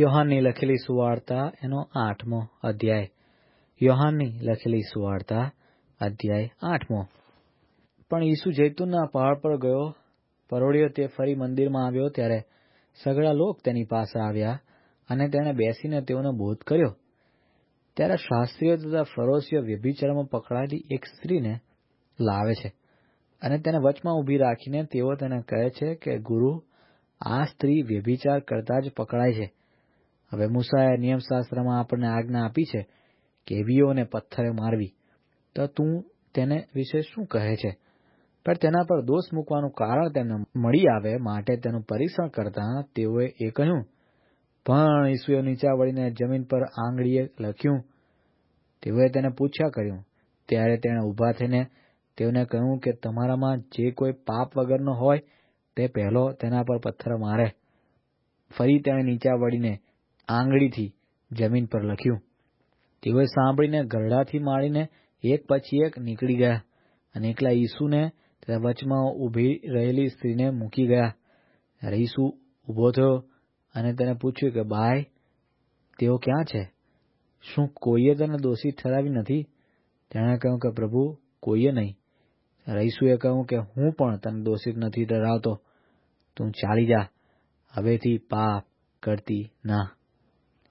યોહાનની લખેલી સુવાર્તા એનો આઠમો અધ્યાય યોહાનની લખેલી સુવાર્તા અધ્યાય આઠમો પણ ઈસુ જૈતુનના પહાડ પર ગયો પરોળ્યો તે ફરી મંદિરમાં આવ્યો ત્યારે સઘળા લોક તેની પાસે આવ્યા અને તેણે બેસીને તેઓનો બોધ કર્યો ત્યારે શાસ્ત્રીઓ તથા ફરોશીઓ વ્યભિચારમાં પકડાયેલી એક સ્ત્રીને લાવે છે અને તેને વચમાં ઊભી રાખીને તેઓ તેને કહે છે કે ગુરુ આ સ્ત્રી વ્યભિચાર કરતા જ પકડાય છે હવે મૂસાએ નિયમશાસ્ત્રમાં આપણને આજ્ઞા આપી છે કે એવીઓને પથ્થરે મારવી તો તું તેને વિશે શું કહે છે પણ તેના પર દોષ મૂકવાનું કારણ તેને મળી આવે માટે તેનું પરીક્ષણ કરતા તેઓએ એ કહ્યું પણ ઈસુએ નીચા વળીને જમીન પર આંગળીએ લખ્યું તેઓએ તેને પૂછ્યા કર્યું ત્યારે તેણે ઊભા થઈને તેઓને કહ્યું કે તમારામાં જે કોઈ પાપ વગરનો હોય તે પહેલો તેના પર પથ્થર મારે ફરી તેણે નીચા વળીને આંગળીથી જમીન પર લખ્યું તેઓએ સાંભળીને ગરડાથી માળીને એક પછી એક નીકળી ગયા અને એકલા ઈસુને તેના વચમાં ઊભી રહેલી સ્ત્રીને મૂકી ગયા ત્યારે ઈસુ ઊભો થયો અને તેને પૂછ્યું કે બાય તેઓ ક્યાં છે શું કોઈએ તેને દોષિત ઠરાવી નથી તેણે કહ્યું કે પ્રભુ કોઈએ નહીં રહીશુએ કહ્યું કે હું પણ તને દોષિત નથી ડરાવતો તું ચાલી જા હવેથી પાપ કરતી ના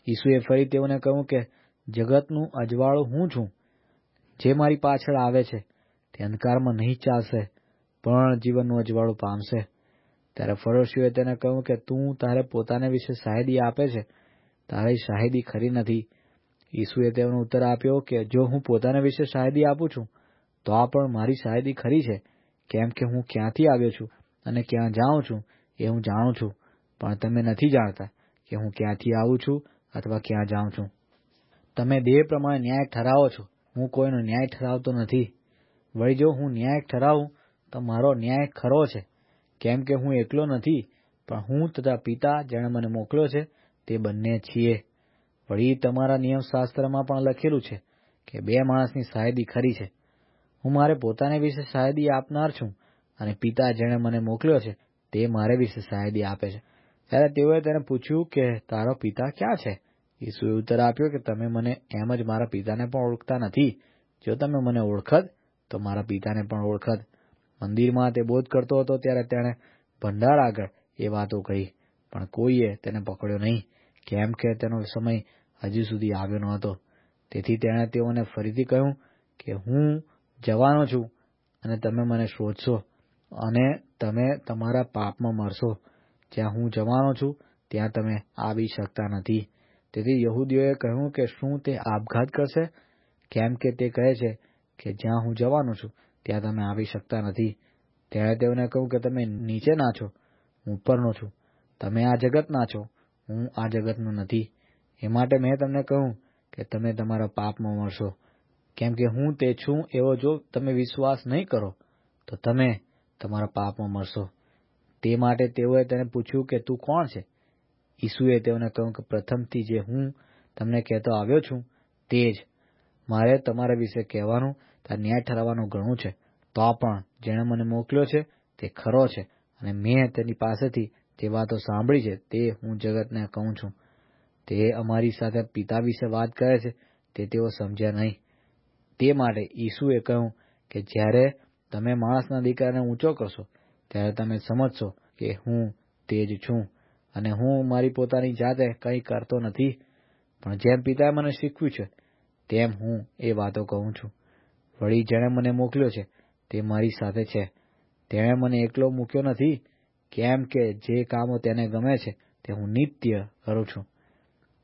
ઈસુએ ફરી તેઓને કહ્યું કે જગતનું અજવાળું હું છું જે મારી પાછળ આવે છે તે અંધકારમાં નહીં ચાલશે પણ જીવનનું અજવાળું પામશે ત્યારે ફરોશીઓએ તેને કહ્યું કે તું તારે પોતાને વિશે શાહિદી આપે છે તારી શાહિદી ખરી નથી ઈસુએ તેઓનો ઉત્તર આપ્યો કે જો હું પોતાને વિશે શાહિદી આપું છું તો આ પણ મારી શાહિદી ખરી છે કેમ કે હું ક્યાંથી આવ્યો છું અને ક્યાં જાઉં છું એ હું જાણું છું પણ તમે નથી જાણતા કે હું ક્યાંથી આવું છું અથવા ક્યાં જાઉં છું તમે બે પ્રમાણે ન્યાય ઠરાવો છો હું કોઈનો ન્યાય ઠરાવતો નથી વળી જો હું ન્યાય ઠરાવું તો મારો ન્યાય ખરો છે કેમ કે હું એકલો નથી પણ હું તથા પિતા જેણે મને મોકલ્યો છે તે બંને છીએ વળી તમારા નિયમશાસ્ત્રમાં પણ લખેલું છે કે બે માણસની શાયદી ખરી છે હું મારે પોતાને વિશે શાયદી આપનાર છું અને પિતા જેણે મને મોકલ્યો છે તે મારે વિશે શાયદી આપે છે ત્યારે તેઓએ તેને પૂછ્યું કે તારો પિતા ક્યાં છે ઈસુએ ઉત્તર આપ્યો કે તમે મને એમ જ મારા પિતાને પણ ઓળખતા નથી જો તમે મને ઓળખત તો મારા પિતાને પણ ઓળખત મંદિરમાં તે બોધ કરતો હતો ત્યારે તેણે ભંડાર આગળ એ વાતો કહી પણ કોઈએ તેને પકડ્યો નહીં કેમ કે તેનો સમય હજી સુધી આવ્યો ન હતો તેથી તેણે તેઓને ફરીથી કહ્યું કે હું જવાનો છું અને તમે મને શોધશો અને તમે તમારા પાપમાં મરશો જ્યાં હું જવાનો છું ત્યાં તમે આવી શકતા નથી તેથી યહૂદીઓએ કહ્યું કે શું તે આપઘાત કરશે કેમ કે તે કહે છે કે જ્યાં હું જવાનો છું ત્યાં તમે આવી શકતા નથી ત્યારે તેઓને કહ્યું કે તમે નીચેના છો હું ઉપરનો છું તમે આ જગતના છો હું આ જગતનો નથી એ માટે મેં તમને કહ્યું કે તમે તમારા પાપમાં મળશો કેમ કે હું તે છું એવો જો તમે વિશ્વાસ નહીં કરો તો તમે તમારા પાપમાં મળશો તે માટે તેઓએ તેને પૂછ્યું કે તું કોણ છે ઈસુએ તેઓને કહ્યું કે પ્રથમથી જે હું તમને કહેતો આવ્યો છું તે જ મારે તમારા વિશે કહેવાનું ત્યાં ન્યાય ઠરાવવાનું ઘણું છે તો પણ જેણે મને મોકલ્યો છે તે ખરો છે અને મેં તેની પાસેથી જે વાતો સાંભળી છે તે હું જગતને કહું છું તે અમારી સાથે પિતા વિશે વાત કરે છે તે તેઓ સમજ્યા નહીં તે માટે ઈસુએ કહ્યું કે જ્યારે તમે માણસના દીકરાને ઊંચો કરશો ત્યારે તમે સમજશો કે હું તે જ છું અને હું મારી પોતાની જાતે કંઈ કરતો નથી પણ જેમ પિતાએ મને શીખવ્યું છે તેમ હું એ વાતો કહું છું વળી જેણે મને મોકલ્યો છે તે મારી સાથે છે તેણે મને એકલો મૂક્યો નથી કેમ કે જે કામો તેને ગમે છે તે હું નિત્ય કરું છું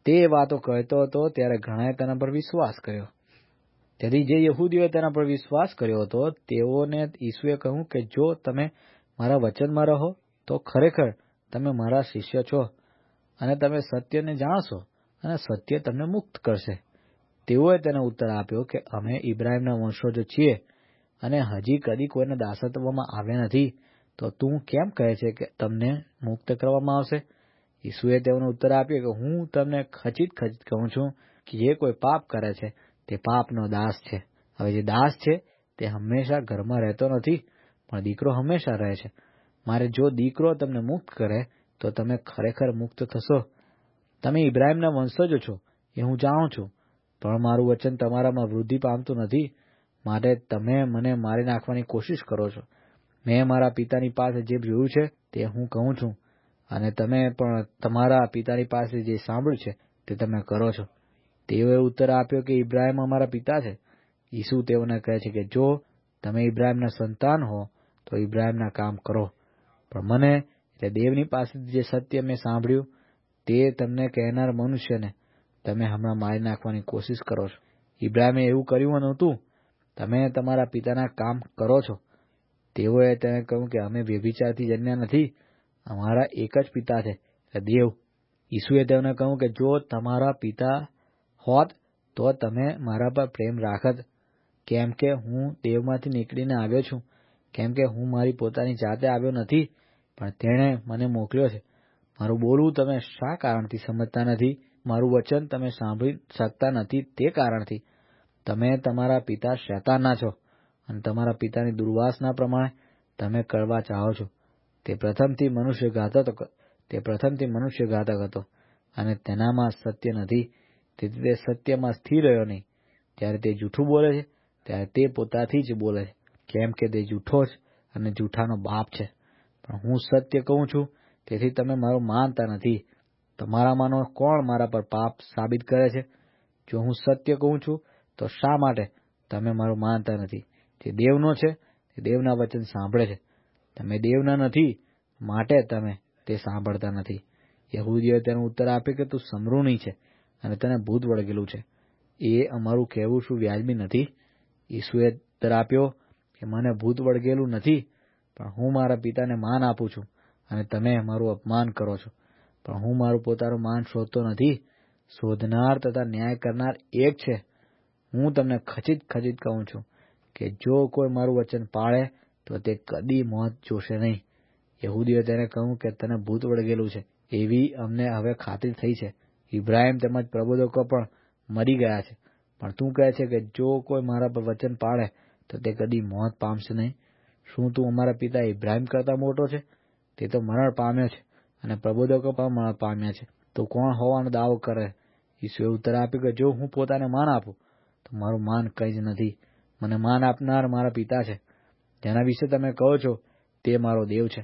તે વાતો કહેતો હતો ત્યારે ઘણાએ તેના પર વિશ્વાસ કર્યો તેથી જે યહૂદીઓએ તેના પર વિશ્વાસ કર્યો હતો તેઓને ઈસુએ કહ્યું કે જો તમે મારા વચનમાં રહો તો ખરેખર તમે મારા શિષ્ય છો અને તમે સત્યને જાણશો અને સત્ય તમને મુક્ત કરશે તેઓએ તેને ઉત્તર આપ્યો કે અમે ઇબ્રાહીમના વંશજો છીએ અને હજી કદી કોઈને દાસત્વમાં આવ્યા નથી તો તું કેમ કહે છે કે તમને મુક્ત કરવામાં આવશે ઈસુએ તેઓને ઉત્તર આપ્યો કે હું તમને ખચિત ખચિત કહું છું કે જે કોઈ પાપ કરે છે તે પાપનો દાસ છે હવે જે દાસ છે તે હંમેશા ઘરમાં રહેતો નથી પણ દીકરો હંમેશા રહે છે મારે જો દીકરો તમને મુક્ત કરે તો તમે ખરેખર મુક્ત થશો તમે ઇબ્રાહીમના વંશજો છો એ હું જાણું છું પણ મારું વચન તમારામાં વૃદ્ધિ પામતું નથી માટે તમે મને મારી નાખવાની કોશિશ કરો છો મેં મારા પિતાની પાસે જે જોયું છે તે હું કહું છું અને તમે પણ તમારા પિતાની પાસે જે સાંભળ્યું છે તે તમે કરો છો તેઓએ ઉત્તર આપ્યો કે ઇબ્રાહીમ અમારા પિતા છે ઈસુ તેઓને કહે છે કે જો તમે ઇબ્રાહીમના સંતાન હો તો ઇબ્રાહિમના કામ કરો પણ મને એટલે દેવની પાસેથી જે સત્ય મેં સાંભળ્યું તે તમને કહેનાર મનુષ્યને તમે હમણાં મારી નાખવાની કોશિશ કરો છો ઇબ્રાહિમે એવું કર્યું નહોતું તમે તમારા પિતાના કામ કરો છો તેઓએ તેને કહ્યું કે અમે વ્યભિચારથી જન્મ્યા નથી અમારા એક જ પિતા છે એટલે દેવ ઈસુએ તેમને કહ્યું કે જો તમારા પિતા હોત તો તમે મારા પર પ્રેમ રાખત કેમ કે હું દેવમાંથી નીકળીને આવ્યો છું કેમ કે હું મારી પોતાની જાતે આવ્યો નથી પણ તેણે મને મોકલ્યો છે મારું બોલવું તમે શા કારણથી સમજતા નથી મારું વચન તમે સાંભળી શકતા નથી તે કારણથી તમે તમારા પિતા શૈતાનના છો અને તમારા પિતાની દુર્વાસના પ્રમાણે તમે કરવા ચાહો છો તે પ્રથમથી મનુષ્ય ઘાતક હતો તે પ્રથમથી મનુષ્ય ઘાતક હતો અને તેનામાં સત્ય નથી તેથી તે સત્યમાં સ્થિર રહ્યો નહીં જ્યારે તે જૂઠું બોલે છે ત્યારે તે પોતાથી જ બોલે છે કેમ કે તે જૂઠો છે અને જૂઠાનો બાપ છે પણ હું સત્ય કહું છું તેથી તમે મારું માનતા નથી તમારામાંનો કોણ મારા પર પાપ સાબિત કરે છે જો હું સત્ય કહું છું તો શા માટે તમે મારું માનતા નથી જે દેવનો છે તે દેવના વચન સાંભળે છે તમે દેવના નથી માટે તમે તે સાંભળતા નથી યહૂદીઓએ તેનો ઉત્તર આપ્યો કે તું સમરૂણી છે અને તને ભૂત વળગેલું છે એ અમારું કહેવું શું વ્યાજબી નથી ઈસુએ ઉત્તર આપ્યો કે મને ભૂત વળગેલું નથી પણ હું મારા પિતાને માન આપું છું અને તમે મારું અપમાન કરો છો પણ હું મારું પોતાનું માન શોધતો નથી શોધનાર તથા ન્યાય કરનાર એક છે હું તમને ખચિત ખચિત કહું છું કે જો કોઈ મારું વચન પાળે તો તે કદી મોત જોશે નહીં યહૂદીઓ તેને કહ્યું કે તને ભૂત વળગેલું છે એવી અમને હવે ખાતરી થઈ છે ઇબ્રાહિમ તેમજ પ્રબોધકો પણ મરી ગયા છે પણ તું કહે છે કે જો કોઈ મારા પર વચન પાળે તો તે કદી મોત પામશે નહીં શું તું અમારા પિતા ઇબ્રાહિમ કરતા મોટો છે તે તો મરણ પામ્યો છે અને પ્રબોધકો પણ મરણ પામ્યા છે તો કોણ હોવાનો દાવો કરે ઈસુએ ઉત્તર આપ્યો કે જો હું પોતાને માન આપું તો મારું માન કંઈ જ નથી મને માન આપનાર મારા પિતા છે જેના વિશે તમે કહો છો તે મારો દેવ છે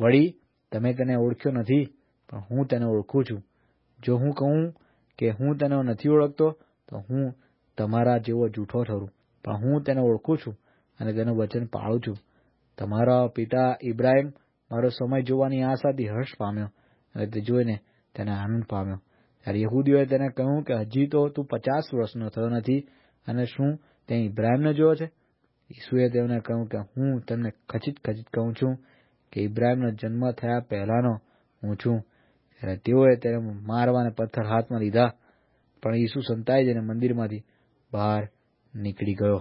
વળી તમે તેને ઓળખ્યો નથી પણ હું તેને ઓળખું છું જો હું કહું કે હું તેને નથી ઓળખતો તો હું તમારા જેવો જૂઠો ઠરું પણ હું તેને ઓળખું છું અને તેનું વચન પાળું છું તમારા પિતા ઇબ્રાહિમ મારો સમય જોવાની આશાથી હર્ષ પામ્યો અને તે જોઈને તેને આનંદ પામ્યો ત્યારે યહૂદીઓએ તેને કહ્યું કે હજી તો તું પચાસ વર્ષનો થયો નથી અને શું તે ઇબ્રાહિમને જોયો છે ઈસુએ તેમને કહ્યું કે હું તમને ખચિત ખચિત કહું છું કે ઇબ્રાહિમનો જન્મ થયા પહેલાનો હું છું ત્યારે તેઓએ તેને મારવાને પથ્થર હાથમાં લીધા પણ ઈસુ સંતાઈ જઈને મંદિરમાંથી બહાર નીકળી ગયો